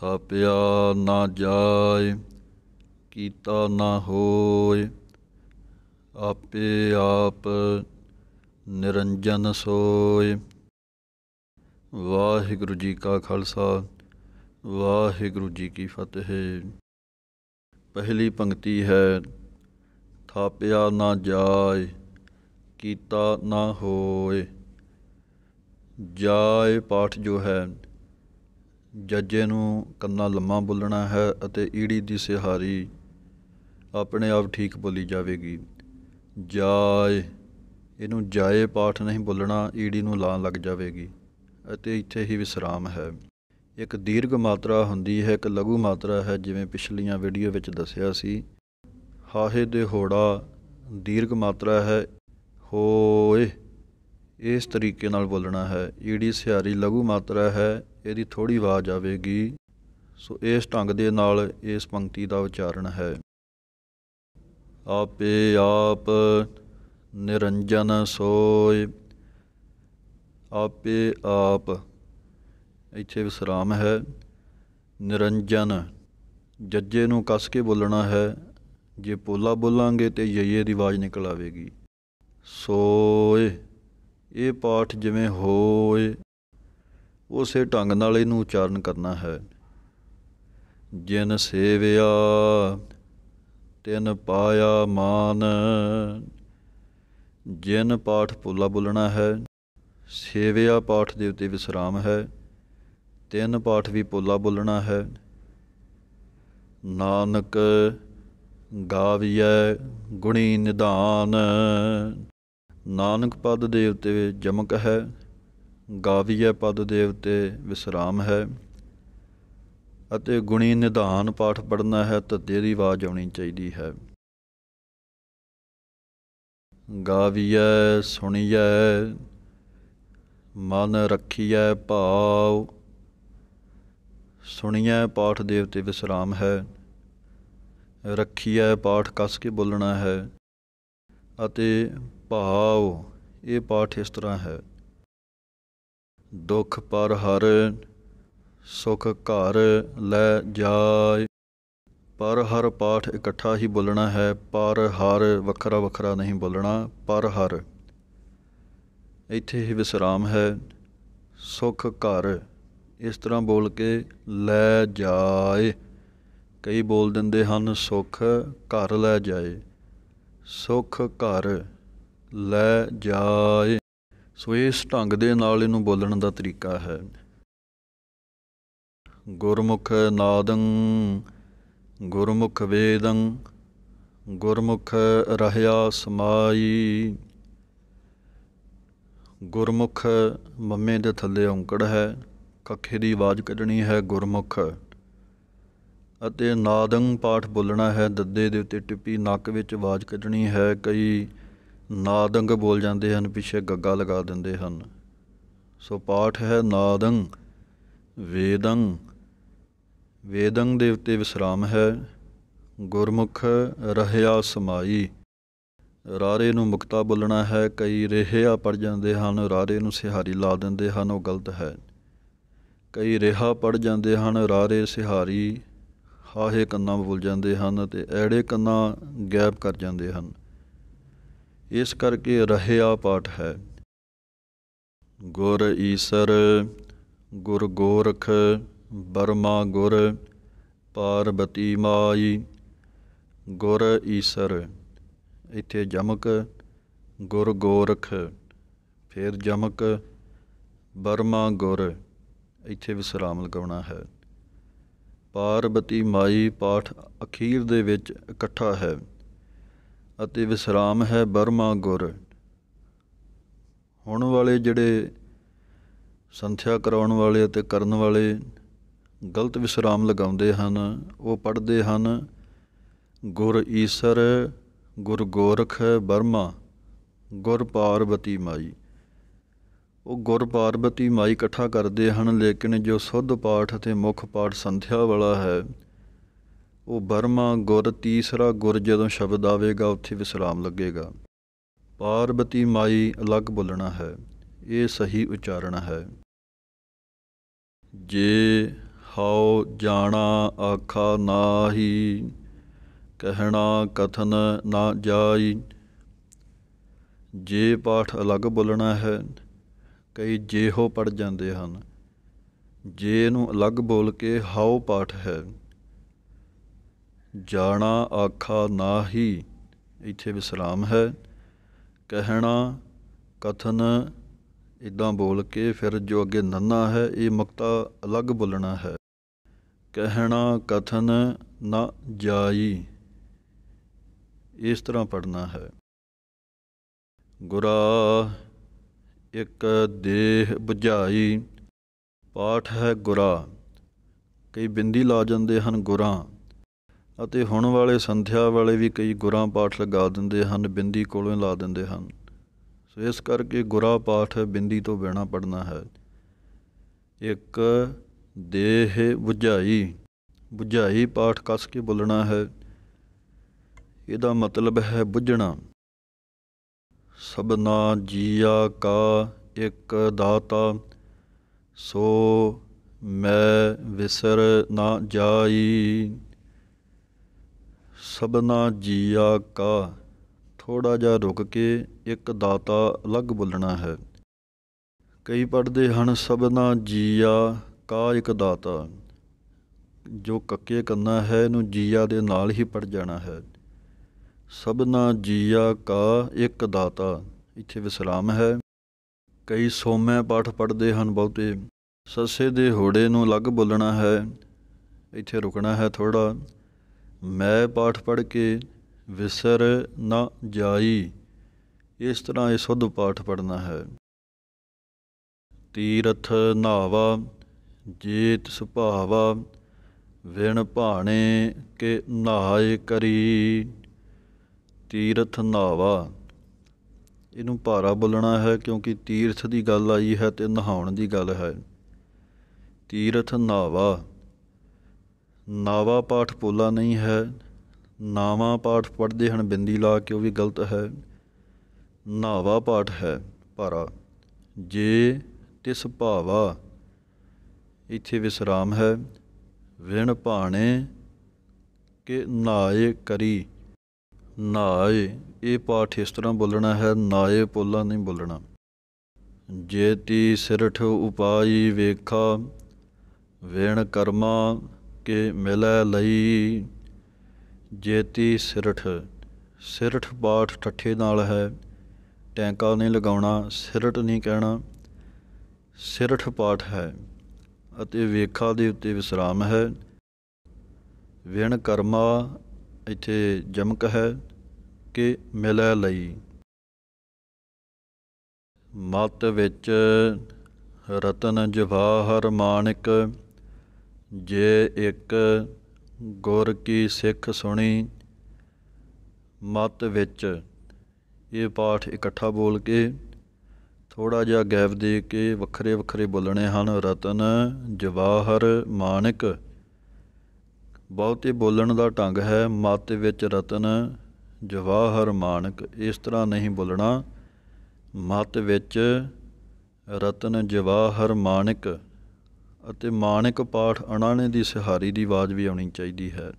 ਥਾਪਿਆ ਨਾ ਜਾਏ ਕੀਤਾ ਨਾ ਹੋਏ ਆਪੇ ਆਪ ਨਿਰੰਜਨ ਸੋਏ ਵਾਹਿਗੁਰੂ ਜੀ ਕਾ ਖਾਲਸਾ ਵਾਹਿਗੁਰੂ ਜੀ ਕੀ ਫਤਿਹ ਪਹਿਲੀ ਪੰਕਤੀ ਹੈ ਥਾਪਿਆ ਨਾ ਜਾਏ ਕੀਤਾ ਨਾ ਹੋਏ ਜਾਏ ਪਾਠ ਜੋ ਹੈ ਜੱਜੇ ਨੂੰ ਕੰਨਾ ਲੰਮਾ ਬੋਲਣਾ ਹੈ ਅਤੇ ਈੜੀ ਦੀ ਸਿਹਾਰੀ ਆਪਣੇ ਆਪ ਠੀਕ ਬੋਲੀ ਜਾਵੇਗੀ ਜਾਏ ਇਹਨੂੰ ਜਾਏ ਪਾਠ ਨਹੀਂ ਬੋਲਣਾ ਈੜੀ ਨੂੰ ਲਾਂ ਲੱਗ ਜਾਵੇਗੀ ਅਤੇ ਇੱਥੇ ਹੀ ਵਿਸਰਾਮ ਹੈ ਇੱਕ ਦੀਰਘ ਮਾਤਰਾ ਹੁੰਦੀ ਹੈ ਇੱਕ ਲਘੂ ਮਾਤਰਾ ਹੈ ਜਿਵੇਂ ਪਿਛਲੀਆਂ ਵੀਡੀਓ ਵਿੱਚ ਦੱਸਿਆ ਸੀ ਹਾਹੇ ਦੇ ਹੋੜਾ ਦੀਰਘ ਮਾਤਰਾ ਹੈ ਹੋਏ ਇਸ ਤਰੀਕੇ ਨਾਲ ਬੋਲਣਾ ਹੈ ਈੜੀ ਸਿਹਾਰੀ ਲਘੂ ਮਾਤਰਾ ਹੈ ਇਹਦੀ ਥੋੜੀ ਆਵਾਜ਼ ਆਵੇਗੀ ਸੋ ਇਸ ਢੰਗ ਦੇ ਨਾਲ ਇਸ ਪੰਕਤੀ ਦਾ ਉਚਾਰਨ ਹੈ ਆਪੇ ਆਪ ਨਿਰੰਜਨ ਸੋਇ ਆਪੇ ਆਪ ਇੱਥੇ ਵਿਸਰਾਮ ਹੈ ਨਿਰੰਜਨ ਜੱਜੇ ਨੂੰ ਕੱਸ ਕੇ ਬੋਲਣਾ ਹੈ ਜੇ ਪੋਲਾ ਬੋਲਾਂਗੇ ਤੇ ਯਈਏ ਦੀ ਆਵਾਜ਼ ਨਿਕਲ ਆਵੇਗੀ ਸੋਏ ਇਹ ਪਾਠ ਜਿਵੇਂ ਹੋਏ ਉਸੇ ਢੰਗ ਨਾਲ ਇਹਨੂੰ ਉਚਾਰਨ ਕਰਨਾ ਹੈ ਜਿਨ ਸੇਵਿਆ ਤਿਨ ਪਾਇਆ ਮਾਨ ਜਿਨ ਪਾਠ ਪੁੱਲਾ ਬੁਲਣਾ ਹੈ ਸੇਵਿਆ ਪਾਠ ਦੇ ਉੱਤੇ ਵਿਸਰਾਮ ਹੈ ਤਿਨ ਪਾਠ ਵੀ ਪੁੱਲਾ ਬੁਲਣਾ ਹੈ ਨਾਨਕ ਗਾਵੀਐ ਗੁਣੀ ਨਿਧਾਨ ਨਾਨਕ ਪਦ ਦੇ ਉੱਤੇ ਜਮਕ ਹੈ ਗਾਵੀਏ ਪਦ ਦੇਵਤੇ ਵਿਸਰਾਮ ਹੈ ਅਤੇ ਗੁਣੀ ਨਿਧਾਨ ਪਾਠ ਪੜਨਾ ਹੈ ਤਾਂ ਦੀ ਆਵਾਜ਼ ਆਉਣੀ ਚਾਹੀਦੀ ਹੈ ਗਾਵੀਏ ਸੁਣੀਏ ਮਨ ਰੱਖੀਐ ਭਾਉ ਸੁਣੀਏ ਪਾਠ ਦੇਵਤੇ ਵਿਸਰਾਮ ਹੈ ਰੱਖੀਐ ਪਾਠ ਕਸ ਕੇ ਬੋਲਣਾ ਹੈ ਅਤੇ ਭਾਉ ਇਹ ਪਾਠ ਇਸ ਤਰ੍ਹਾਂ ਹੈ ਦੁਖ ਪਰ ਹਰ ਸੁਖ ਘਰ ਲੈ ਜਾਏ ਪਰ ਹਰ ਪਾਠ ਇਕੱਠਾ ਹੀ ਬੋਲਣਾ ਹੈ ਪਰ ਹਰ ਵੱਖਰਾ ਵੱਖਰਾ ਨਹੀਂ ਬੋਲਣਾ ਪਰ ਹਰ ਇੱਥੇ ਹੀ ਵਿਸਰਾਮ ਹੈ ਸੁਖ ਘਰ ਇਸ ਤਰ੍ਹਾਂ ਬੋਲ ਕੇ ਲੈ ਜਾਏ ਕਈ ਬੋਲ ਦਿੰਦੇ ਹਨ ਸੁਖ ਘਰ ਲੈ ਜਾਏ ਸੁਖ ਘਰ ਲੈ ਜਾਏ ਸੋ ਇਸ ਢੰਗ ਦੇ ਨਾਲ ਇਹਨੂੰ ਬੋਲਣ ਦਾ ਤਰੀਕਾ ਹੈ ਗੁਰਮੁਖ ਨਾਦੰ ਗੁਰਮੁਖ ਵੇਦੰ ਗੁਰਮੁਖ ਰਹਿਆ ਸਮਾਈ ਗੁਰਮੁਖ ਮੰਮੇ ਦੇ ਥੱਲੇ ਔਂਕੜ ਹੈ ਕੱਖੇ ਦੀ ਆਵਾਜ਼ ਕੱਢਣੀ ਹੈ ਗੁਰਮੁਖ ਅਤੇ ਨਾਦੰ ਪਾਠ ਬੋਲਣਾ ਹੈ ਦੱਦੇ ਦੇ ਉੱਤੇ ਟਿੱਪੀ ਨੱਕ ਵਿੱਚ ਆਵਾਜ਼ ਕੱਢਣੀ ਹੈ ਕਈ ਨਾਦੰਗ ਬੋਲ ਜਾਂਦੇ ਹਨ ਪਿੱਛੇ ਗੱਗਾ ਲਗਾ ਦਿੰਦੇ ਹਨ ਸੋ ਪਾਠ ਹੈ ਨਾਦੰ ਵੇਦੰ ਵੇਦੰ ਦੇ ਉੱਤੇ ਵਿਸਰਾਮ ਹੈ ਗੁਰਮੁਖ ਰਹਿਆ ਸਮਾਈ ਰਾਰੇ ਨੂੰ ਮੁਕਤਾ ਬੋਲਣਾ ਹੈ ਕਈ ਰਹਿਆ ਪੜ ਜਾਂਦੇ ਹਨ ਰਾਰੇ ਨੂੰ ਸਿਹਾਰੀ ਲਾ ਦਿੰਦੇ ਹਨ ਉਹ ਗਲਤ ਹੈ ਕਈ ਰਿਹਾ ਪੜ ਜਾਂਦੇ ਹਨ ਰਾਰੇ ਸਿਹਾਰੀ ਹਾਹੇ ਕੰਨਾਂ ਬੋਲ ਜਾਂਦੇ ਹਨ ਤੇ ਐੜੇ ਕੰਨਾਂ ਗੈਪ ਕਰ ਜਾਂਦੇ ਹਨ ਇਸ ਕਰਕੇ ਰਹਿਆ ਪਾਠ ਹੈ ਗੁਰ ਈਸਰ ਗੁਰ ਗੋਰਖ ਬਰਮਾ ਗੁਰ ਪਾਰਬਤੀ ਮਾਈ ਗੁਰ ਈਸਰ ਇੱਥੇ ਜਮਕ ਗੁਰ ਗੋਰਖ ਫਿਰ ਜਮਕ ਬਰਮਾ ਗੁਰ ਇੱਥੇ ਵਿਸਰਾਮ ਲਗਾਉਣਾ ਹੈ ਪਾਰਬਤੀ ਮਾਈ ਪਾਠ ਅਖੀਰ ਦੇ ਵਿੱਚ ਇਕੱਠਾ ਹੈ ਅਤੇ ਵਿਸਰਾਮ ਹੈ ਬਰਮਾ ਗੁਰ ਹੁਣ ਵਾਲੇ ਜਿਹੜੇ ਸੰਥਿਆ ਕਰਾਉਣ ਵਾਲੇ ਅਤੇ ਕਰਨ ਵਾਲੇ ਗਲਤ ਵਿਸਰਾਮ ਲਗਾਉਂਦੇ ਹਨ ਉਹ ਪੜ੍ਹਦੇ ਹਨ ਗੁਰ ਈਸਰ ਗੁਰ ਗੋਰਖ ਬਰਮਾ ਗੁਰ ਪਾਰਵਤੀ ਮਾਈ ਉਹ ਗੁਰ ਪਾਰਵਤੀ ਮਾਈ ਇਕੱਠਾ ਕਰਦੇ ਹਨ ਲੇਕਿਨ ਜੋ ਸੁੱਧ ਪਾਠ ਅਤੇ ਮੁੱਖ ਪਾਠ ਸੰਥਿਆ ਵਾਲਾ ਹੈ ਉਹ ਬਰਮਾ ਗੁਰ ਤੀਸਰਾ ਗੁਰ ਜਦੋਂ ਸ਼ਬਦ ਆਵੇਗਾ ਉੱਥੇ ਵਿਸਰਾਮ ਲੱਗੇਗਾ ਪਾਰਬਤੀ ਮਾਈ ਅਲੱਗ ਬੋਲਣਾ ਹੈ ਇਹ ਸਹੀ ਉਚਾਰਨ ਹੈ ਜੇ ਹਉ ਜਾਣਾ ਆਖਾ ਨਾਹੀ ਕਹਿਣਾ ਕਥਨ ਨਾ ਜਾਈ ਜੇ ਪਾਠ ਅਲੱਗ ਬੋਲਣਾ ਹੈ ਕਈ ਜੇ ਹੋ ਪੜ ਜਾਂਦੇ ਹਨ ਜੇ ਨੂੰ ਅਲੱਗ ਬੋਲ ਕੇ ਹਾਉ ਪਾਠ ਹੈ ਜਾਣਾ ਆਖਾ ਨਾਹੀ ਇੱਥੇ ਵਿਸਰਾਮ ਹੈ ਕਹਿਣਾ ਕਥਨ ਇਦਾਂ ਬੋਲ ਕੇ ਫਿਰ ਜੋ ਅੱਗੇ ਨੰਨਾ ਹੈ ਇਹ ਮੁਕਤਾ ਅਲੱਗ ਬੋਲਣਾ ਹੈ ਕਹਿਣਾ ਕਥਨ ਨਾ ਜਾਈ ਇਸ ਤਰ੍ਹਾਂ ਪੜਨਾ ਹੈ ਗੁਰਾ ਇੱਕ ਦੇਹ 부ਝਾਈ ਪਾਠ ਹੈ ਗੁਰਾ ਕਈ ਬਿੰਦੀ ਲਾ ਜਾਂਦੇ ਹਨ ਗੁਰਾਂ ਅਤੇ ਹੁਣ ਵਾਲੇ ਸੰਧਿਆ ਵਾਲੇ ਵੀ ਕਈ ਗੁਰਾਂ ਪਾਠ ਲਗਾ ਦਿੰਦੇ ਹਨ ਬਿੰਦੀ ਕੋਲੋਂ ਲਾ ਦਿੰਦੇ ਹਨ ਸੋ ਇਸ ਕਰਕੇ ਗੁਰਾ ਪਾਠ ਬਿੰਦੀ ਤੋਂ ਬਿਨਾ ਪੜਨਾ ਹੈ ਇੱਕ ਦੇਹ 부ਝਾਈ 부ਝਾਈ ਪਾਠ ਕਸ ਕੇ ਬੋਲਣਾ ਹੈ ਇਹਦਾ ਮਤਲਬ ਹੈ ਬੁਝਣਾ ਸਬਨਾ ਜੀਆ ਕਾ ਇੱਕ ਦਾਤਾ ਸੋ ਮੈਂ ਵਿਸਰ ਨਾ ਜਾਈ ਸਬਨਾ ਜੀਆ ਕਾ ਥੋੜਾ ਜਿਹਾ ਰੁਕ ਕੇ ਇੱਕ ਦਾਤਾ ਅਲੱਗ ਬੋਲਣਾ ਹੈ ਕਈ ਪੜਦੇ ਹਨ ਸਬਨਾ ਜੀਆ ਕਾ ਇੱਕ ਦਾਤਾ ਜੋ ਕੱਕੇ ਕੰਨਾ ਹੈ ਇਹਨੂੰ ਜੀਆ ਦੇ ਨਾਲ ਹੀ ਪੜ ਜਾਣਾ ਹੈ ਸਬਨਾ ਜੀਆ ਕਾ ਇੱਕ ਦਾਤਾ ਇੱਥੇ ਵਿਸਰਾਮ ਹੈ ਕਈ ਸੋਮੇ ਪਾਠ ਪੜਦੇ ਹਨ ਬਹੁਤੇ ਸੱਸੇ ਦੇ ਹੋੜੇ ਨੂੰ ਅਲੱਗ ਬੋਲਣਾ ਹੈ ਇੱਥੇ ਰੁਕਣਾ ਹੈ ਥੋੜਾ ਮੈਂ ਪਾਠ ਪੜ੍ਹ ਕੇ ਵਿਸਰ ਨਾ ਜਾਈ ਇਸ ਤਰ੍ਹਾਂ ਇਹ ਸੁਧ ਪਾਠ ਪੜਨਾ ਹੈ ਤੀਰਥ ਨਾਵਾ ਜੀਤ ਸੁਭਾਵਾ ਵਿਣ ਭਾਣੇ ਕੇ ਨਾਇ ਕਰੀ ਤੀਰਥ ਨਾਵਾ ਇਹਨੂੰ ਭਾਰਾ ਬੋਲਣਾ ਹੈ ਕਿਉਂਕਿ ਤੀਰਥ ਦੀ ਗੱਲ ਆਈ ਹੈ ਤੇ ਨਹਾਉਣ ਦੀ ਗੱਲ ਹੈ ਤੀਰਥ ਨਾਵਾ ਨਾਵਾ ਪਾਠ ਪੋਲਾ ਨਹੀਂ ਹੈ ਨਾਵਾ ਪਾਠ ਪੜ੍ਹਦੇ ਹਨ ਬਿੰਦੀ ਲਾ ਕੇ ਉਹ ਵੀ ਗਲਤ ਹੈ ਨਾਵਾ ਪਾਠ ਹੈ ਭਾਰਾ ਜੇ ਤਿਸ ਭਾਵਾ ਇੱਥੇ ਵਿਸਰਾਮ ਹੈ ਵਿਣ ਭਾਣੇ ਕਿ ਨਾਏ ਕਰੀ ਨਾਏ ਇਹ ਪਾਠ ਇਸ ਤਰ੍ਹਾਂ ਬੋਲਣਾ ਹੈ ਨਾਏ ਪੋਲਾ ਨਹੀਂ ਬੋਲਣਾ ਜੇਤੀ ਸਿਰਠ ਉਪਾਈ ਵੇਖਾ ਵੇਣ ਕਰਮਾ ਕੇ ਮਿਲੈ ਲਈ ਜੇਤੀ ਸਿਰਠ ਸਿਰਠ ਬਾਠ ਠੱਠੇ ਨਾਲ ਹੈ ਟੈਂਕਾ ਨਹੀਂ ਲਗਾਉਣਾ ਸਿਰਠ ਨਹੀਂ ਕਹਿਣਾ ਸਿਰਠ ਪਾਠ ਹੈ ਅਤੇ ਵੇਖਾ ਦੇ ਉੱਤੇ ਵਿਸਰਾਮ ਹੈ ਵਿਣ ਕਰਮਾ ਇੱਥੇ ਜਮਕ ਹੈ ਕਿ ਮਿਲੈ ਲਈ ਮਤ ਵਿੱਚ ਰਤਨ ਜਵਾਹਰ ਮਾਨਿਕ ਜੇ ਇੱਕ ਗੁਰ ਕੀ ਸਿੱਖ ਸੁਣੀ ਮਤ ਵਿੱਚ ਇਹ ਪਾਠ ਇਕੱਠਾ ਬੋਲ ਕੇ ਥੋੜਾ ਜਿਹਾ ਗੈਪ ਦੇ ਕੇ ਵੱਖਰੇ ਵੱਖਰੇ ਬੋਲਣੇ ਹਨ ਰਤਨ ਜਵਾਹਰ ਮਾਨਕ ਬਹੁਤੇ ਬੋਲਣ ਦਾ ਢੰਗ ਹੈ ਮਤ ਵਿੱਚ ਰਤਨ ਜਵਾਹਰ ਮਾਨਕ ਇਸ ਤਰ੍ਹਾਂ ਨਹੀਂ ਬੋਲਣਾ ਮਤ ਵਿੱਚ ਰਤਨ ਜਵਾਹਰ ਮਾਨਕ ਅਤੇ ਮਾਨਿਕ ਪਾਠ ਅਣਾਣੇ ਦੀ ਸਿਹਾਰੀ ਦੀ ਆਵਾਜ਼ ਵੀ ਆਉਣੀ ਚਾਹੀਦੀ ਹੈ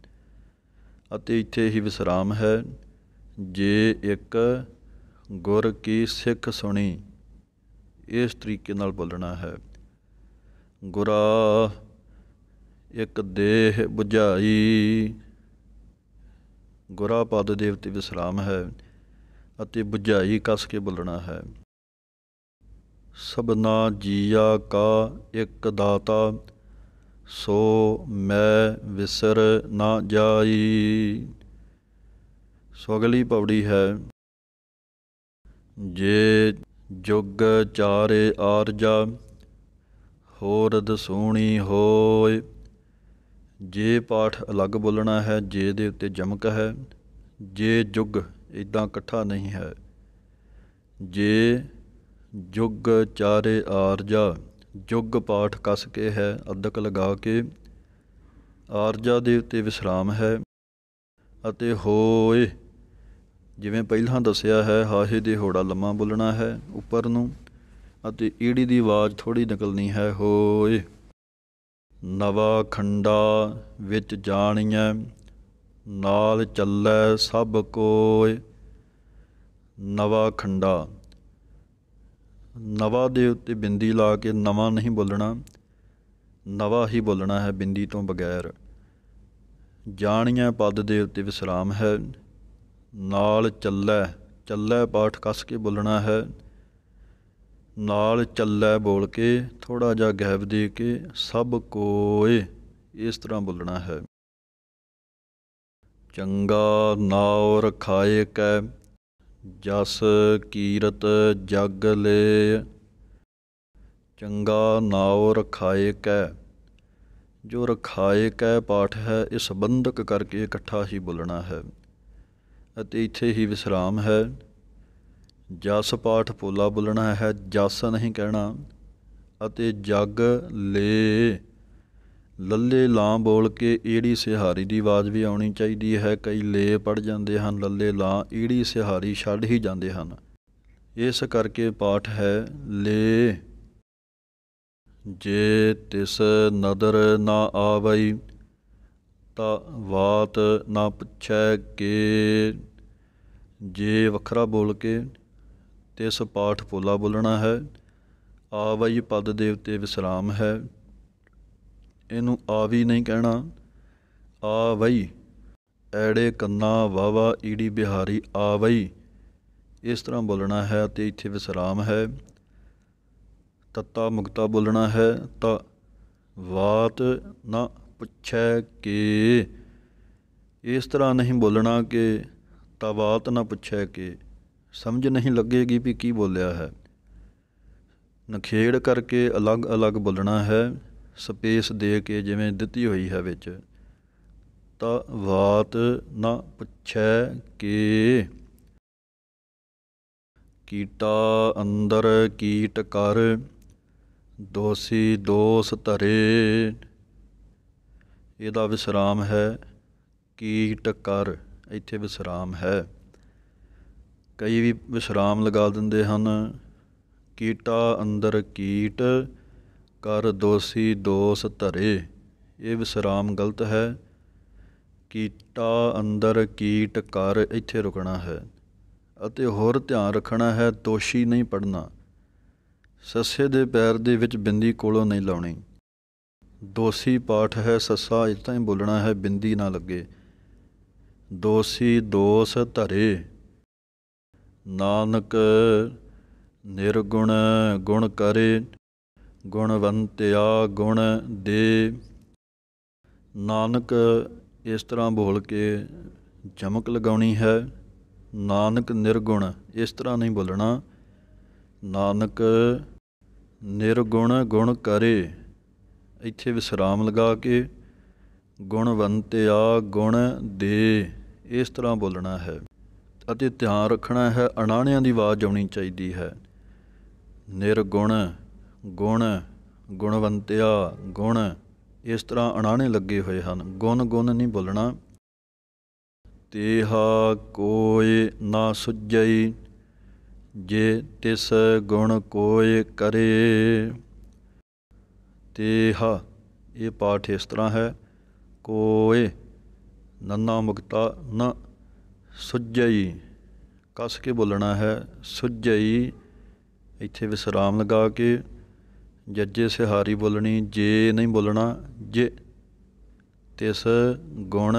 ਅਤੇ ਇੱਥੇ ਹੀ ਵਿਸਰਾਮ ਹੈ ਜੇ ਇੱਕ ਗੁਰ ਕੀ ਸਿੱਖ ਸੁਣੀ ਇਸ ਤਰੀਕੇ ਨਾਲ ਬੋਲਣਾ ਹੈ ਗੁਰਾ ਇੱਕ ਦੇਹ 부ਝਾਈ ਗੁਰਾ ਪਦ ਦੇਵਤੇ ਵਿਸਰਾਮ ਹੈ ਅਤੇ 부ਝਾਈ ਕਸ ਕੇ ਬੋਲਣਾ ਹੈ ਸਭਨਾ ਜੀਆ ਕਾ ਇੱਕ ਦਾਤਾ ਸੋ ਮੈਂ ਵਿਸਰ ਨਾ ਜਾਈ ਸੋ ਅਗਲੀ ਪੌੜੀ ਹੈ ਜੇ ਜੁਗ ਚਾਰੇ ਆਰਜਾ ਹੋਰ ਦਸੂਣੀ ਹੋਏ ਜੇ ਪਾਠ ਅਲੱਗ ਬੋਲਣਾ ਹੈ ਜੇ ਦੇ ਉੱਤੇ ਜਮਕ ਹੈ ਜੇ ਜੁਗ ਇਦਾਂ ਇਕੱਠਾ ਨਹੀਂ ਹੈ ਜੇ ਜੁਗ ਚਾਰੇ ਆਰਜਾ ਜੁਗ ਪਾਠ ਕਸ ਕੇ ਹੈ ਅਦਕ ਲਗਾ ਕੇ ਆਰਜਾ ਦੇ ਉਤੇ ਵਿਸਰਾਮ ਹੈ ਅਤੇ ਹੋਏ ਜਿਵੇਂ ਪਹਿਲਾਂ ਦੱਸਿਆ ਹੈ ਹਾਹੇ ਦੇ ਹੋੜਾ ਲੰਮਾ ਬੁੱਲਣਾ ਹੈ ਉੱਪਰ ਨੂੰ ਅਤੇ ਈੜੀ ਦੀ ਆਵਾਜ਼ ਥੋੜੀ ਨਿਕਲਣੀ ਹੈ ਹੋਏ ਨਵਾ ਖੰਡਾ ਵਿੱਚ ਜਾਣੀਐ ਨਾਲ ਚੱਲੈ ਸਭ ਕੋਏ ਨਵਾ ਖੰਡਾ ਨਵਾ ਦੇ ਉੱਤੇ ਬਿੰਦੀ ਲਾ ਕੇ ਨਵਾਂ ਨਹੀਂ ਬੋਲਣਾ ਨਵਾ ਹੀ ਬੋਲਣਾ ਹੈ ਬਿੰਦੀ ਤੋਂ ਬਗੈਰ ਜਾਣੀਆਂ ਪਦ ਦੇ ਉੱਤੇ ਵਿਸਰਾਮ ਹੈ ਨਾਲ ਚੱਲੈ ਚੱਲੈ ਪਾਠ ਕੱਸ ਕੇ ਬੋਲਣਾ ਹੈ ਨਾਲ ਚੱਲੈ ਬੋਲ ਕੇ ਥੋੜਾ ਜਿਹਾ ਗਹਿਬ ਦੇ ਕੇ ਸਭ ਕੋਏ ਇਸ ਤਰ੍ਹਾਂ ਬੋਲਣਾ ਹੈ ਚੰਗਾ ਨਾਉ ਰਖਾਏ ਕੈ ਜਸ ਕੀਰਤ ਜਗ ਲੇ ਚੰਗਾ ਨਾਉ ਰਖਾਏ ਕੈ ਜੋ ਰਖਾਏ ਕੈ ਪਾਠ ਹੈ ਇਹ ਸੰਬੰਧਕ ਕਰਕੇ ਇਕੱਠਾ ਹੀ ਬੋਲਣਾ ਹੈ ਅਤੇ ਇੱਥੇ ਹੀ ਵਿਸਰਾਮ ਹੈ ਜਸ ਪਾਠ ਪੋਲਾ ਬੋਲਣਾ ਹੈ ਜਸ ਨਹੀਂ ਕਹਿਣਾ ਅਤੇ ਜਗ ਲੇ ਲੱਲੇ ਲਾਂ ਬੋਲ ਕੇ ਏੜੀ ਸਿਹਾਰੀ ਦੀ ਆਵਾਜ਼ ਵੀ ਆਉਣੀ ਚਾਹੀਦੀ ਹੈ ਕਈ ਲੇ ਪੜ ਜਾਂਦੇ ਹਨ ਲੱਲੇ ਲਾਂ ਏੜੀ ਸਿਹਾਰੀ ਛੱਡ ਹੀ ਜਾਂਦੇ ਹਨ ਇਸ ਕਰਕੇ ਪਾਠ ਹੈ ਲੇ ਜੇ ਤਿਸ ਨਦਰ ਨਾ ਆਵਈ ਤਾ ਵਾਤ ਨਾ ਪੁੱਛੈ ਕੇ ਜੇ ਵੱਖਰਾ ਬੋਲ ਕੇ ਤਿਸ ਪਾਠ ਪੋਲਾ ਬੋਲਣਾ ਹੈ ਆਵਈ ਪਦ ਦੇ ਉੱਤੇ ਵਿਸਰਾਮ ਹੈ ਇਹਨੂੰ ਆ ਵੀ ਨਹੀਂ ਕਹਿਣਾ ਆ ਵਈ ਐੜੇ ਕੰਨਾ ਵਾਵਾ ਈੜੀ ਬਿਹਾਰੀ ਆ ਵਈ ਇਸ ਤਰ੍ਹਾਂ ਬੋਲਣਾ ਹੈ ਤੇ ਇੱਥੇ ਵਿਸਰਾਮ ਹੈ ਤਤਾ ਮੁਕਤਾ ਬੋਲਣਾ ਹੈ ਤਾਂ ਵਾਤ ਨਾ ਪੁੱਛੈ ਕੇ ਇਸ ਤਰ੍ਹਾਂ ਨਹੀਂ ਬੋਲਣਾ ਕਿ ਤਾ ਵਾਤ ਨਾ ਪੁੱਛੈ ਕੇ ਸਮਝ ਨਹੀਂ ਲੱਗੇਗੀ ਵੀ ਕੀ ਬੋਲਿਆ ਹੈ ਨਖੇੜ ਕਰਕੇ ਅਲੱਗ-ਅਲੱਗ ਬੋਲਣਾ ਹੈ ਸਪੇਸ ਦੇ ਕੇ ਜਿਵੇਂ ਦਿੱਤੀ ਹੋਈ ਹੈ ਵਿੱਚ ਤਾਂ ਵਾਤ ਨਾ ਪੁੱਛੈ ਕਿ ਕੀਟਾ ਅੰਦਰ ਕੀਟ ਕਰ ਦੋਸੀ ਦੋਸ ਧਰੇ ਇਹਦਾ ਵਿਸਰਾਮ ਹੈ ਕੀਟ ਕਰ ਇੱਥੇ ਵਿਸਰਾਮ ਹੈ ਕਈ ਵੀ ਵਿਸਰਾਮ ਲਗਾ ਦਿੰਦੇ ਹਨ ਕੀਟਾ ਅੰਦਰ ਕੀਟ ਕਰ ਦੋਸੀ ਦੋਸ ਧਰੇ ਇਹ ਵਿਸਰਾਮ ਗਲਤ ਹੈ ਕੀਟਾ ਅੰਦਰ ਕੀਟ ਕਰ ਇੱਥੇ ਰੁਕਣਾ ਹੈ ਅਤੇ ਹੋਰ ਧਿਆਨ ਰੱਖਣਾ ਹੈ ਦੋਸ਼ੀ ਨਹੀਂ ਪੜਨਾ ਸੱਸੇ ਦੇ ਪੈਰ ਦੇ ਵਿੱਚ ਬਿੰਦੀ ਕੋਲੋਂ ਨਹੀਂ ਲਾਉਣੀ ਦੋਸੀ ਪਾਠ ਹੈ ਸੱਸਾ ਇਤਾਂ ਹੀ ਬੋਲਣਾ ਹੈ ਬਿੰਦੀ ਨਾ ਲੱਗੇ ਦੋਸੀ ਦੋਸ ਧਰੇ ਨਾਨਕ ਨਿਰਗੁਣ ਗੁਣ ਕਰੇ ਗੁਣਵੰਤਿਆ ਗੁਣ ਦੇ ਨਾਨਕ ਇਸ ਤਰ੍ਹਾਂ ਬੋਲ ਕੇ ਚਮਕ ਲਗਾਉਣੀ ਹੈ ਨਾਨਕ ਨਿਰਗੁਣ ਇਸ ਤਰ੍ਹਾਂ ਨਹੀਂ ਬੋਲਣਾ ਨਾਨਕ ਨਿਰਗੁਣ ਗੁਣ ਕਰੇ ਇੱਥੇ ਵਿਸਰਾਮ ਲਗਾ ਕੇ ਗੁਣਵੰਤਿਆ ਗੁਣ ਦੇ ਇਸ ਤਰ੍ਹਾਂ ਬੋਲਣਾ ਹੈ ਅਤੇ ਧਿਆਨ ਰੱਖਣਾ ਹੈ ਅਣਾਣਿਆਂ ਦੀ ਆਵਾਜ਼ ਆਉਣੀ ਚਾਹੀਦੀ ਹੈ ਨਿਰਗੁਣ ਗੁਣ ਗੁਣਵੰਤਿਆ ਗੁਣ ਇਸ ਤਰ੍ਹਾਂ ਅਣਾਣੇ ਲੱਗੇ ਹੋਏ ਹਨ ਗੁਣ ਗੁਣ ਨਹੀਂ ਬੋਲਣਾ ਤੇਹਾ ਕੋਈ ਨਾ ਸੁਜਈ ਜੇ ਤਿਸ ਗੁਣ ਕੋਈ ਕਰੇ ਤੇਹਾ ਇਹ ਪਾਠ ਇਸ ਤਰ੍ਹਾਂ ਹੈ ਕੋਏ ਨੰਨਾ ਮੁਕਤਾ ਨ ਸੁਜਈ ਕਸ ਕੇ ਬੋਲਣਾ ਹੈ ਸੁਜਈ ਇੱਥੇ ਵਿਸਰਾਮ ਲਗਾ ਕੇ ਜੱਜੇ ਸਿਹਾਰੀ ਬੋਲਣੀ ਜੇ ਨਹੀਂ ਬੋਲਣਾ ਜੇ ਤਿਸ ਗੁਣ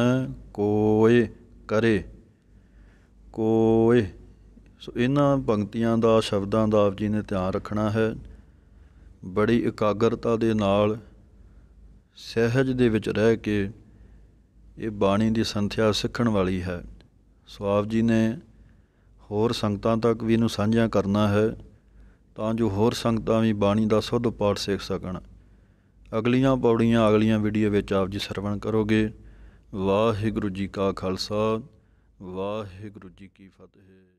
ਕੋਏ ਕਰੇ ਕੋਏ ਸੋ ਇਹਨਾਂ ਪੰਕਤੀਆਂ ਦਾ ਸ਼ਬਦਾਂ ਦਾ ਆਪ ਜੀ ਨੇ ਧਿਆਨ ਰੱਖਣਾ ਹੈ ਬੜੀ ਇਕਾਗਰਤਾ ਦੇ ਨਾਲ ਸਹਿਜ ਦੇ ਵਿੱਚ ਰਹਿ ਕੇ ਇਹ ਬਾਣੀ ਦੀ ਸੰਥਿਆ ਸਿੱਖਣ ਵਾਲੀ ਹੈ ਸੋ ਆਪ ਜੀ ਨੇ ਹੋਰ ਸੰਗਤਾਂ ਤੱਕ ਵੀ ਇਹਨੂੰ ਸਾਂਝਾ ਕਰਨਾ ਹੈ ਤਾਂ ਜੋ ਹੋਰ ਸੰਗਤਾਂ ਵੀ ਬਾਣੀ ਦਾ ਸੁੱਧ ਪਾਠ ਸਿੱਖ ਸਕਣ ਅਗਲੀਆਂ ਪੌੜੀਆਂ ਅਗਲੀਆਂ ਵੀਡੀਓ ਵਿੱਚ ਆਪ ਜੀ ਸਰਵਣ ਕਰੋਗੇ ਵਾਹਿਗੁਰੂ ਜੀ ਕਾ ਖਾਲਸਾ ਵਾਹਿਗੁਰੂ ਜੀ ਕੀ ਫਤਿਹ